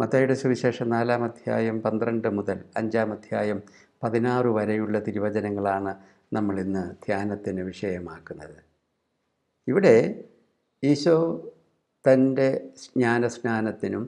മത്തയുടെ സുവിശേഷം നാലാം അധ്യായം പന്ത്രണ്ട് മുതൽ അഞ്ചാം അധ്യായം പതിനാറ് വരെയുള്ള തിരുവചനങ്ങളാണ് നമ്മൾ ഇന്ന് ധ്യാനത്തിന് വിഷയമാക്കുന്നത് ഇവിടെ ഈശോ തൻ്റെ ജ്ഞാനസ്നാനത്തിനും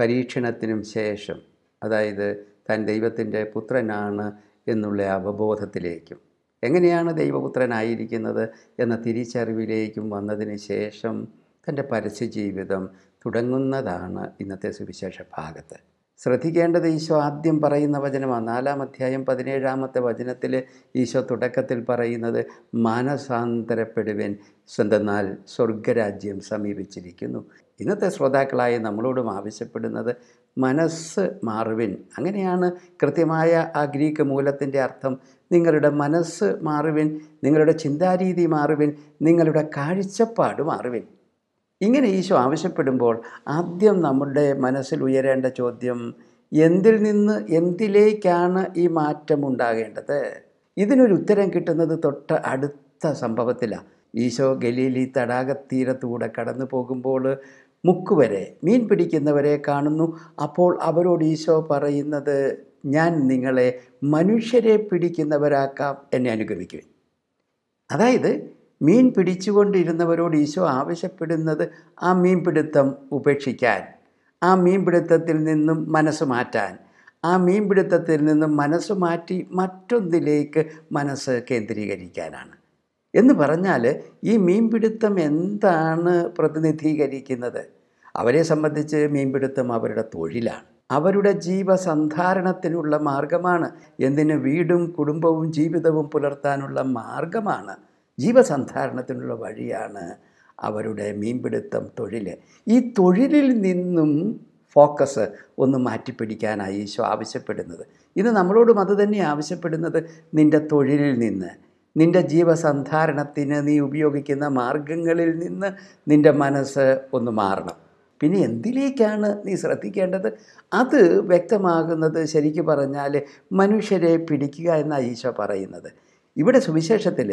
പരീക്ഷണത്തിനും ശേഷം അതായത് താൻ ദൈവത്തിൻ്റെ പുത്രനാണ് എന്നുള്ള അവബോധത്തിലേക്കും എങ്ങനെയാണ് ദൈവപുത്രനായിരിക്കുന്നത് എന്ന തിരിച്ചറിവിലേക്കും വന്നതിന് ശേഷം തൻ്റെ പരസ്യജീവിതം തുടങ്ങുന്നതാണ് ഇന്നത്തെ സുവിശേഷ ഭാഗത്ത് ശ്രദ്ധിക്കേണ്ടത് ഈശോ ആദ്യം പറയുന്ന വചനമാണ് നാലാം അധ്യായം പതിനേഴാമത്തെ വചനത്തിൽ ഈശോ തുടക്കത്തിൽ പറയുന്നത് മാനസാന്തരപ്പെടുവൻ സ്വന്തന്നാൽ സ്വർഗരാജ്യം സമീപിച്ചിരിക്കുന്നു ഇന്നത്തെ ശ്രോതാക്കളായ നമ്മളോടും ആവശ്യപ്പെടുന്നത് മനസ്സ് മാറുവിൻ അങ്ങനെയാണ് കൃത്യമായ ആ ഗ്രീക്ക് മൂലത്തിൻ്റെ അർത്ഥം നിങ്ങളുടെ മനസ്സ് മാറുവിൻ നിങ്ങളുടെ ചിന്താരീതി മാറുവിൻ നിങ്ങളുടെ കാഴ്ചപ്പാട് മാറുവിൻ ഇങ്ങനെ ഈശോ ആവശ്യപ്പെടുമ്പോൾ ആദ്യം നമ്മുടെ മനസ്സിൽ ഉയരേണ്ട ചോദ്യം എന്തിൽ നിന്ന് എന്തിലേക്കാണ് ഈ മാറ്റം ഉണ്ടാകേണ്ടത് ഇതിനൊരു ഉത്തരം കിട്ടുന്നത് തൊട്ട് അടുത്ത സംഭവത്തിലാണ് ഈശോ ഗലീലി തടാകത്തീരത്തൂടെ കടന്നു പോകുമ്പോൾ മുക്കുവരെ മീൻ പിടിക്കുന്നവരെ കാണുന്നു അപ്പോൾ അവരോട് ഈശോ പറയുന്നത് ഞാൻ നിങ്ങളെ മനുഷ്യരെ പിടിക്കുന്നവരാക്കാം എന്നെ അനുഗമിക്കുവിൻ അതായത് മീൻ പിടിച്ചുകൊണ്ടിരുന്നവരോട് ഈശോ ആവശ്യപ്പെടുന്നത് ആ മീൻപിടുത്തം ഉപേക്ഷിക്കാൻ ആ മീൻപിടുത്തത്തിൽ നിന്നും മനസ്സ് മാറ്റാൻ ആ മീൻപിടുത്തത്തിൽ നിന്നും മനസ്സ് മാറ്റി മറ്റൊന്നിലേക്ക് മനസ്സ് കേന്ദ്രീകരിക്കാനാണ് എന്ന് പറഞ്ഞാൽ ഈ മീൻപിടുത്തം എന്താണ് പ്രതിനിധീകരിക്കുന്നത് അവരെ സംബന്ധിച്ച് മീൻപിടുത്തം അവരുടെ തൊഴിലാണ് അവരുടെ ജീവസന്ധാരണത്തിനുള്ള മാർഗമാണ് എന്തിന് വീടും കുടുംബവും ജീവിതവും പുലർത്താനുള്ള മാർഗമാണ് ജീവസന്ധാരണത്തിനുള്ള വഴിയാണ് അവരുടെ മീൻപിടുത്തം തൊഴിൽ ഈ തൊഴിലിൽ നിന്നും ഫോക്കസ് ഒന്ന് മാറ്റിപ്പിടിക്കാനായി ഈശോ ആവശ്യപ്പെടുന്നത് ഇത് നമ്മളോടും അത് തന്നെ ആവശ്യപ്പെടുന്നത് നിൻ്റെ തൊഴിലിൽ നിന്ന് നിൻ്റെ ജീവസന്ധാരണത്തിന് നീ ഉപയോഗിക്കുന്ന മാർഗങ്ങളിൽ നിന്ന് നിൻ്റെ മനസ്സ് ഒന്ന് മാറണം പിന്നെ എന്തിലേക്കാണ് നീ ശ്രദ്ധിക്കേണ്ടത് അത് വ്യക്തമാകുന്നത് ശരിക്കും പറഞ്ഞാൽ മനുഷ്യരെ പിടിക്കുക എന്നാണ് ഈശോ പറയുന്നത് ഇവിടെ സുവിശേഷത്തിൽ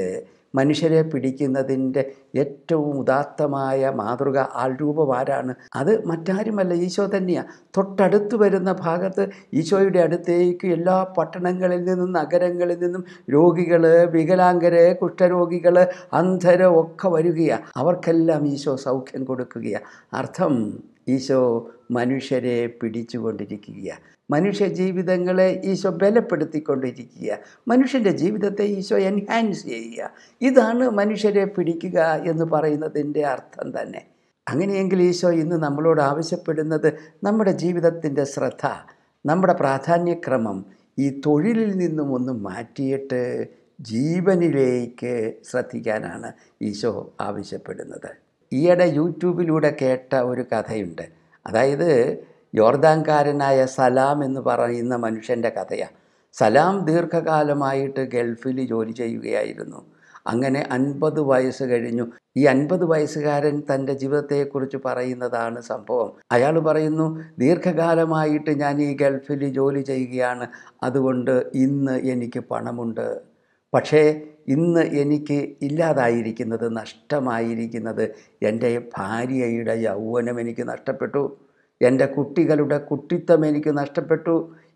മനുഷ്യരെ പിടിക്കുന്നതിൻ്റെ ഏറ്റവും ഉദാത്തമായ മാതൃക ആരാണ് അത് മറ്റാരുമല്ല ഈശോ തന്നെയാണ് തൊട്ടടുത്ത് വരുന്ന ഭാഗത്ത് ഈശോയുടെ അടുത്തേക്ക് എല്ലാ പട്ടണങ്ങളിൽ നിന്നും നഗരങ്ങളിൽ നിന്നും രോഗികൾ വികലാംഗര് കുഷ്ഠരോഗികൾ അന്ധർ ഒക്കെ വരികയാണ് അവർക്കെല്ലാം ഈശോ സൗഖ്യം കൊടുക്കുകയാണ് അർത്ഥം ഈശോ മനുഷ്യരെ പിടിച്ചുകൊണ്ടിരിക്കുകയാണ് മനുഷ്യ ജീവിതങ്ങളെ ഈശോ ബലപ്പെടുത്തിക്കൊണ്ടിരിക്കുക മനുഷ്യൻ്റെ ജീവിതത്തെ ഈശോ എൻഹാൻസ് ചെയ്യുക ഇതാണ് മനുഷ്യരെ പിടിക്കുക എന്ന് പറയുന്നതിൻ്റെ അർത്ഥം തന്നെ അങ്ങനെയെങ്കിൽ ഈശോ ഇന്ന് നമ്മളോട് ആവശ്യപ്പെടുന്നത് നമ്മുടെ ജീവിതത്തിൻ്റെ ശ്രദ്ധ നമ്മുടെ പ്രാധാന്യക്രമം ഈ തൊഴിലിൽ നിന്നും ഒന്ന് മാറ്റിയിട്ട് ജീവനിലേക്ക് ശ്രദ്ധിക്കാനാണ് ഈശോ ആവശ്യപ്പെടുന്നത് ഈയിടെ യൂട്യൂബിലൂടെ കേട്ട ഒരു കഥയുണ്ട് അതായത് യോർദാൻകാരനായ സലാം എന്ന് പറയുന്ന മനുഷ്യൻ്റെ കഥയാണ് സലാം ദീർഘകാലമായിട്ട് ഗൾഫിൽ ജോലി ചെയ്യുകയായിരുന്നു അങ്ങനെ അൻപത് വയസ്സ് കഴിഞ്ഞു ഈ അൻപത് വയസ്സുകാരൻ തൻ്റെ ജീവിതത്തെക്കുറിച്ച് പറയുന്നതാണ് സംഭവം അയാൾ പറയുന്നു ദീർഘകാലമായിട്ട് ഞാൻ ഈ ഗൾഫിൽ ജോലി ചെയ്യുകയാണ് അതുകൊണ്ട് ഇന്ന് എനിക്ക് പണമുണ്ട് പക്ഷേ ഇന്ന് എനിക്ക് ഇല്ലാതായിരിക്കുന്നത് നഷ്ടമായിരിക്കുന്നത് എൻ്റെ ഭാര്യയുടെ യൗവനം എനിക്ക് നഷ്ടപ്പെട്ടു എൻ്റെ കുട്ടികളുടെ കുട്ടിത്വം എനിക്ക് നഷ്ടപ്പെട്ടു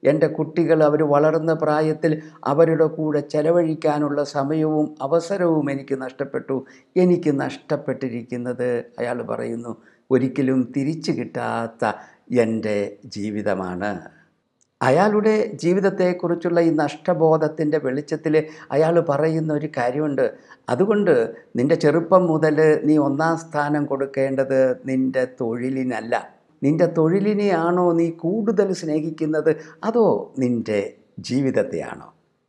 എൻ്റെ കുട്ടികൾ അവർ വളർന്ന പ്രായത്തിൽ അവരുടെ കൂടെ ചെലവഴിക്കാനുള്ള സമയവും അവസരവും എനിക്ക് നഷ്ടപ്പെട്ടു എനിക്ക് നഷ്ടപ്പെട്ടിരിക്കുന്നത് അയാൾ പറയുന്നു ഒരിക്കലും തിരിച്ചു കിട്ടാത്ത എൻ്റെ ജീവിതമാണ് അയാളുടെ ജീവിതത്തെക്കുറിച്ചുള്ള ഈ നഷ്ടബോധത്തിൻ്റെ വെളിച്ചത്തിൽ അയാൾ പറയുന്ന ഒരു കാര്യമുണ്ട് അതുകൊണ്ട് നിൻ്റെ ചെറുപ്പം മുതൽ നീ ഒന്നാം സ്ഥാനം കൊടുക്കേണ്ടത് നിൻ്റെ തൊഴിലിനല്ല നിൻ്റെ തൊഴിലിനെയാണോ നീ കൂടുതൽ സ്നേഹിക്കുന്നത് അതോ നിൻ്റെ ജീവിതത്തെയാണോ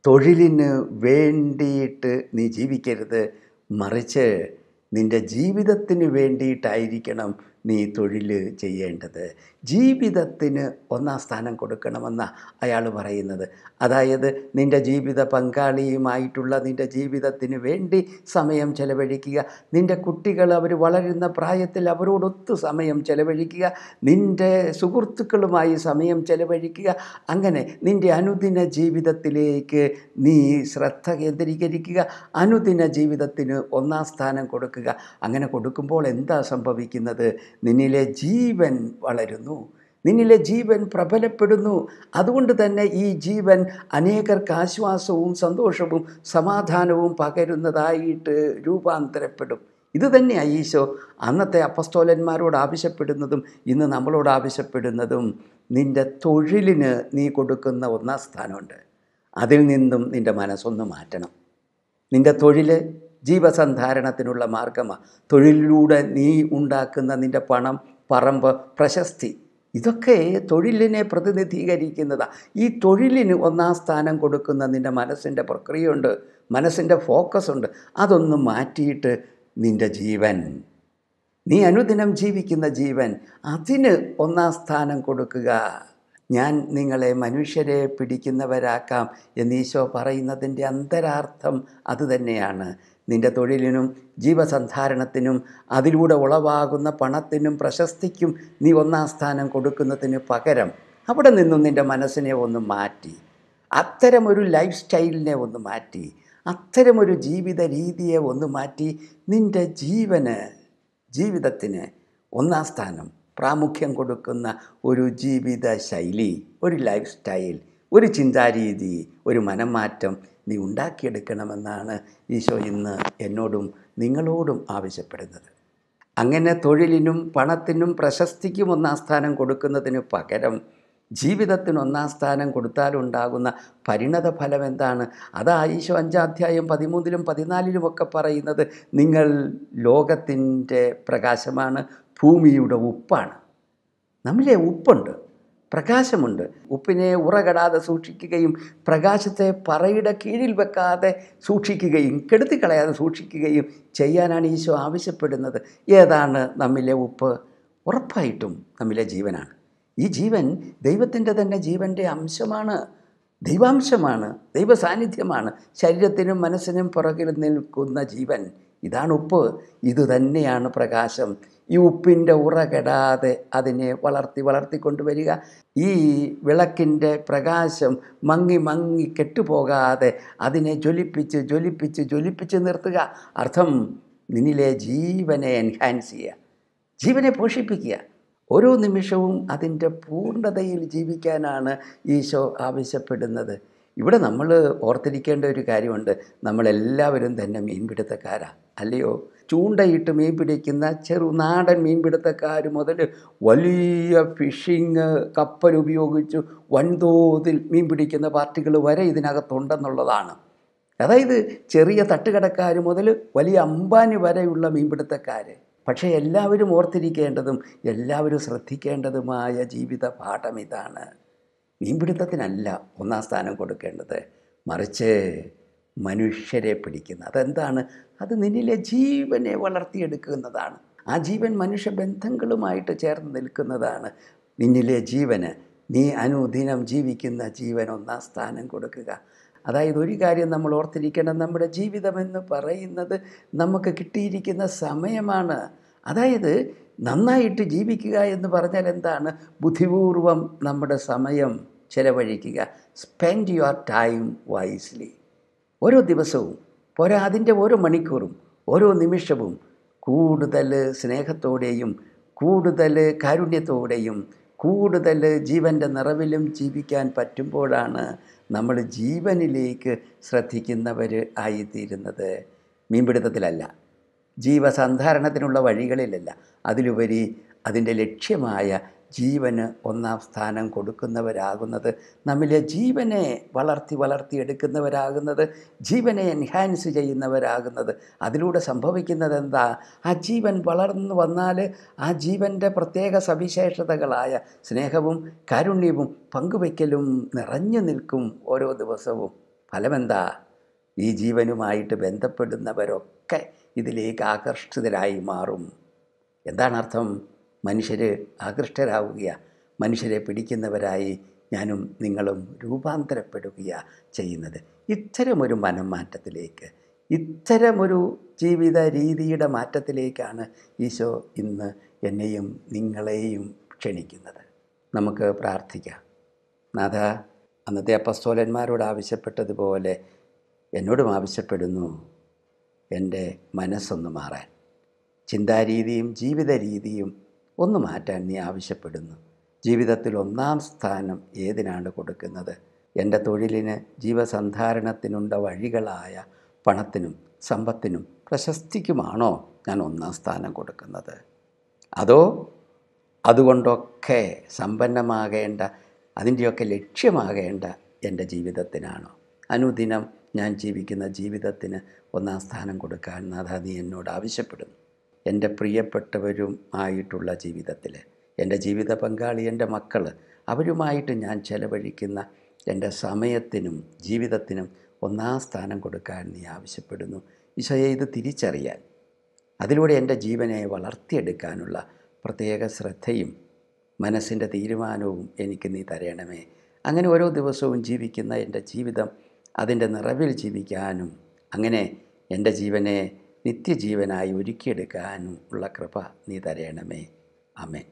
തൊഴിലിന് വേണ്ടിയിട്ട് നീ ജീവിക്കരുത് മറിച്ച് നിൻ്റെ ജീവിതത്തിന് വേണ്ടിയിട്ടായിരിക്കണം നീ തൊഴിൽ ചെയ്യേണ്ടത് ജീവിതത്തിന് ഒന്നാം സ്ഥാനം കൊടുക്കണമെന്ന അയാൾ പറയുന്നത് അതായത് നിൻ്റെ ജീവിത പങ്കാളിയുമായിട്ടുള്ള നിൻ്റെ ജീവിതത്തിന് വേണ്ടി സമയം ചെലവഴിക്കുക നിൻ്റെ കുട്ടികൾ അവർ വളരുന്ന പ്രായത്തിൽ അവരോടൊത്ത് സമയം ചെലവഴിക്കുക നിൻ്റെ സുഹൃത്തുക്കളുമായി സമയം ചെലവഴിക്കുക അങ്ങനെ നിൻ്റെ അനുദിന ജീവിതത്തിലേക്ക് നീ ശ്രദ്ധ കേന്ദ്രീകരിക്കുക അനുദിന ജീവിതത്തിന് ഒന്നാം സ്ഥാനം കൊടുക്കുക അങ്ങനെ കൊടുക്കുമ്പോൾ എന്താ സംഭവിക്കുന്നത് നിന്നിലെ ജീവൻ വളരുന്നു നിന്നിലെ ജീവൻ പ്രബലപ്പെടുന്നു അതുകൊണ്ട് തന്നെ ഈ ജീവൻ അനേകർക്ക് ആശ്വാസവും സന്തോഷവും സമാധാനവും പകരുന്നതായിട്ട് രൂപാന്തരപ്പെടും ഇത് തന്നെയാണ് ഈശോ അന്നത്തെ അപ്പസ്തോലന്മാരോട് ആവശ്യപ്പെടുന്നതും ഇന്ന് നമ്മളോട് ആവശ്യപ്പെടുന്നതും നിൻ്റെ തൊഴിലിന് നീ കൊടുക്കുന്ന ഒന്നാം സ്ഥാനമുണ്ട് അതിൽ നിന്നും നിൻ്റെ മനസ്സൊന്ന് മാറ്റണം നിൻ്റെ തൊഴിൽ ജീവസന്ധാരണത്തിനുള്ള മാർഗമാണ് തൊഴിലിലൂടെ നീ ഉണ്ടാക്കുന്ന നിൻ്റെ പണം പറമ്പ് പ്രശസ്തി ഇതൊക്കെ തൊഴിലിനെ പ്രതിനിധീകരിക്കുന്നതാണ് ഈ തൊഴിലിന് ഒന്നാം സ്ഥാനം കൊടുക്കുന്ന നിൻ്റെ മനസ്സിൻ്റെ പ്രക്രിയയുണ്ട് മനസ്സിൻ്റെ ഫോക്കസ് ഉണ്ട് അതൊന്ന് മാറ്റിയിട്ട് നിൻ്റെ ജീവൻ നീ അനുദിനം ജീവിക്കുന്ന ജീവൻ അതിന് ഒന്നാം സ്ഥാനം കൊടുക്കുക ഞാൻ നിങ്ങളെ മനുഷ്യരെ പിടിക്കുന്നവരാക്കാം എന്നീശോ പറയുന്നതിൻ്റെ അന്തരാർത്ഥം അതുതന്നെയാണ് നിന്റെ തൊഴിലിനും ജീവസന്ധാരണത്തിനും അതിലൂടെ ഉളവാകുന്ന പണത്തിനും പ്രശസ്തിക്കും നീ ഒന്നാം സ്ഥാനം കൊടുക്കുന്നതിന് പകരം അവിടെ നിന്നും നിൻ്റെ മനസ്സിനെ ഒന്ന് മാറ്റി അത്തരമൊരു ലൈഫ് സ്റ്റൈലിനെ ഒന്ന് മാറ്റി അത്തരമൊരു ജീവിത രീതിയെ ഒന്ന് മാറ്റി നിൻ്റെ ജീവന് ജീവിതത്തിന് ഒന്നാം സ്ഥാനം പ്രാമുഖ്യം കൊടുക്കുന്ന ഒരു ജീവിത ശൈലി ഒരു ലൈഫ് സ്റ്റൈൽ ഒരു ചിന്താരീതി ഒരു മനംമാറ്റം നീ ഉണ്ടാക്കിയെടുക്കണമെന്നാണ് ഈശോ ഇന്ന് എന്നോടും നിങ്ങളോടും ആവശ്യപ്പെടുന്നത് അങ്ങനെ തൊഴിലിനും പണത്തിനും പ്രശസ്തിക്കും ഒന്നാം സ്ഥാനം കൊടുക്കുന്നതിന് പകരം ജീവിതത്തിന് ഒന്നാം സ്ഥാനം കൊടുത്താലുണ്ടാകുന്ന പരിണത ഫലം എന്താണ് അതാ ഈശോ അഞ്ചാധ്യായം പതിമൂന്നിലും പതിനാലിലുമൊക്കെ പറയുന്നത് നിങ്ങൾ ലോകത്തിൻ്റെ പ്രകാശമാണ് ഭൂമിയുടെ ഉപ്പാണ് നമ്മിലെ ഉപ്പുണ്ട് പ്രകാശമുണ്ട് ഉപ്പിനെ ഉറകടാതെ സൂക്ഷിക്കുകയും പ്രകാശത്തെ പറയുടെ കീഴിൽ വെക്കാതെ സൂക്ഷിക്കുകയും കളയാതെ സൂക്ഷിക്കുകയും ചെയ്യാനാണ് ഈശോ ആവശ്യപ്പെടുന്നത് ഏതാണ് നമ്മിലെ ഉപ്പ് ഉറപ്പായിട്ടും നമ്മിലെ ജീവനാണ് ഈ ജീവൻ ദൈവത്തിൻ്റെ തന്നെ ജീവൻ്റെ അംശമാണ് ദൈവാംശമാണ് ദൈവസാന്നിധ്യമാണ് ശരീരത്തിനും മനസ്സിനും പുറകിൽ നിൽക്കുന്ന ജീവൻ ഇതാണ് ഉപ്പ് ഇത് തന്നെയാണ് പ്രകാശം ഈ ഉപ്പിൻ്റെ ഉറകെടാതെ അതിനെ വളർത്തി വളർത്തിക്കൊണ്ടുവരിക ഈ വിളക്കിൻ്റെ പ്രകാശം മങ്ങി മങ്ങി കെട്ടുപോകാതെ അതിനെ ജ്വലിപ്പിച്ച് ജ്വലിപ്പിച്ച് ജ്വലിപ്പിച്ച് നിർത്തുക അർത്ഥം നിന്നിലെ ജീവനെ എൻഹാൻസ് ചെയ്യുക ജീവനെ പോഷിപ്പിക്കുക ഓരോ നിമിഷവും അതിൻ്റെ പൂർണ്ണതയിൽ ജീവിക്കാനാണ് ഈശോ ആവശ്യപ്പെടുന്നത് ഇവിടെ നമ്മൾ ഓർത്തിരിക്കേണ്ട ഒരു കാര്യമുണ്ട് നമ്മളെല്ലാവരും തന്നെ മീൻപിടുത്തക്കാരാണ് അല്ലയോ ചൂണ്ടയിട്ട് മീൻ പിടിക്കുന്ന ചെറുനാടൻ മീൻപിടുത്തക്കാർ മുതൽ വലിയ ഫിഷിങ് കപ്പൽ ഉപയോഗിച്ച് വൻതോതിൽ മീൻ പിടിക്കുന്ന പാർട്ടികൾ വരെ ഇതിനകത്തുണ്ടെന്നുള്ളതാണ് അതായത് ചെറിയ തട്ടുകടക്കാർ മുതൽ വലിയ അംബാനി വരെയുള്ള മീൻപിടുത്തക്കാർ പക്ഷേ എല്ലാവരും ഓർത്തിരിക്കേണ്ടതും എല്ലാവരും ശ്രദ്ധിക്കേണ്ടതുമായ ജീവിത പാഠം ഇതാണ് മീൻപിടുത്തത്തിനല്ല ഒന്നാം സ്ഥാനം കൊടുക്കേണ്ടത് മറിച്ച് മനുഷ്യരെ പിടിക്കുന്ന അതെന്താണ് അത് നിന്നിലെ ജീവനെ വളർത്തിയെടുക്കുന്നതാണ് ആ ജീവൻ മനുഷ്യബന്ധങ്ങളുമായിട്ട് ചേർന്ന് നിൽക്കുന്നതാണ് നിന്നിലെ ജീവന് നീ അനുദിനം ജീവിക്കുന്ന ജീവൻ ഒന്നാം സ്ഥാനം കൊടുക്കുക അതായത് ഒരു കാര്യം നമ്മൾ ഓർത്തിരിക്കണം നമ്മുടെ ജീവിതമെന്ന് പറയുന്നത് നമുക്ക് കിട്ടിയിരിക്കുന്ന സമയമാണ് അതായത് നന്നായിട്ട് ജീവിക്കുക എന്ന് പറഞ്ഞാൽ എന്താണ് ബുദ്ധിപൂർവം നമ്മുടെ സമയം ചിലവഴിക്കുക സ്പെൻഡ് യുവർ ടൈം വൈസ്ലി ഓരോ ദിവസവും പോരാ അതിൻ്റെ ഓരോ മണിക്കൂറും ഓരോ നിമിഷവും കൂടുതൽ സ്നേഹത്തോടെയും കൂടുതൽ കാരുണ്യത്തോടെയും കൂടുതൽ ജീവൻ്റെ നിറവിലും ജീവിക്കാൻ പറ്റുമ്പോഴാണ് നമ്മൾ ജീവനിലേക്ക് ശ്രദ്ധിക്കുന്നവർ ആയിത്തീരുന്നത് മീൻപിടുത്തത്തിലല്ല ജീവസന്ധാരണത്തിനുള്ള വഴികളിലല്ല അതിലുപരി അതിൻ്റെ ലക്ഷ്യമായ ജീവന് ഒന്നാം സ്ഥാനം കൊടുക്കുന്നവരാകുന്നത് നമ്മിലെ ജീവനെ വളർത്തി വളർത്തി എടുക്കുന്നവരാകുന്നത് ജീവനെ എൻഹാൻസ് ചെയ്യുന്നവരാകുന്നത് അതിലൂടെ സംഭവിക്കുന്നത് എന്താ ആ ജീവൻ വളർന്നു വന്നാൽ ആ ജീവൻ്റെ പ്രത്യേക സവിശേഷതകളായ സ്നേഹവും കാരുണ്യവും പങ്കുവയ്ക്കലും നിറഞ്ഞു നിൽക്കും ഓരോ ദിവസവും ഫലമെന്താ ഈ ജീവനുമായിട്ട് ബന്ധപ്പെടുന്നവരൊക്കെ ഇതിലേക്ക് ആകർഷിതരായി മാറും എന്താണ് അർത്ഥം മനുഷ്യർ ആകൃഷ്ടരാവുക മനുഷ്യരെ പിടിക്കുന്നവരായി ഞാനും നിങ്ങളും രൂപാന്തരപ്പെടുകയാണ് ചെയ്യുന്നത് ഇത്തരമൊരു മനംമാറ്റത്തിലേക്ക് ഇത്തരമൊരു ജീവിത രീതിയുടെ മാറ്റത്തിലേക്കാണ് ഈശോ ഇന്ന് എന്നെയും നിങ്ങളെയും ക്ഷണിക്കുന്നത് നമുക്ക് പ്രാർത്ഥിക്കാം നാഥ അന്നത്തെ അപ്പസ്തോലന്മാരോട് ആവശ്യപ്പെട്ടതുപോലെ എന്നോടും ആവശ്യപ്പെടുന്നു എൻ്റെ മനസ്സൊന്ന് മാറാൻ ചിന്താരീതിയും ജീവിത രീതിയും ഒന്ന് മാറ്റാൻ നീ ആവശ്യപ്പെടുന്നു ജീവിതത്തിൽ ഒന്നാം സ്ഥാനം ഏതിനാണ് കൊടുക്കുന്നത് എൻ്റെ തൊഴിലിന് ജീവസന്ധാരണത്തിനുണ്ട വഴികളായ പണത്തിനും സമ്പത്തിനും പ്രശസ്തിക്കുമാണോ ഞാൻ ഒന്നാം സ്ഥാനം കൊടുക്കുന്നത് അതോ അതുകൊണ്ടൊക്കെ സമ്പന്നമാകേണ്ട അതിൻ്റെയൊക്കെ ലക്ഷ്യമാകേണ്ട എൻ്റെ ജീവിതത്തിനാണോ അനുദിനം ഞാൻ ജീവിക്കുന്ന ജീവിതത്തിന് ഒന്നാം സ്ഥാനം കൊടുക്കാൻ നാഥ നീ എന്നോട് ആവശ്യപ്പെടുന്നു എൻ്റെ പ്രിയപ്പെട്ടവരും ആയിട്ടുള്ള ജീവിതത്തിൽ എൻ്റെ ജീവിത പങ്കാളി എൻ്റെ മക്കൾ അവരുമായിട്ട് ഞാൻ ചെലവഴിക്കുന്ന എൻ്റെ സമയത്തിനും ജീവിതത്തിനും ഒന്നാം സ്ഥാനം കൊടുക്കാൻ നീ ആവശ്യപ്പെടുന്നു ഈശോയെ ഇത് തിരിച്ചറിയാൻ അതിലൂടെ എൻ്റെ ജീവനെ വളർത്തിയെടുക്കാനുള്ള പ്രത്യേക ശ്രദ്ധയും മനസ്സിൻ്റെ തീരുമാനവും എനിക്ക് നീ തരണമേ അങ്ങനെ ഓരോ ദിവസവും ജീവിക്കുന്ന എൻ്റെ ജീവിതം അതിൻ്റെ നിറവിൽ ജീവിക്കാനും അങ്ങനെ എൻ്റെ ജീവനെ നിത്യജീവനായി ഒരുക്കിയെടുക്കാനും ഉള്ള കൃപ നീ തരയണമേ അമേ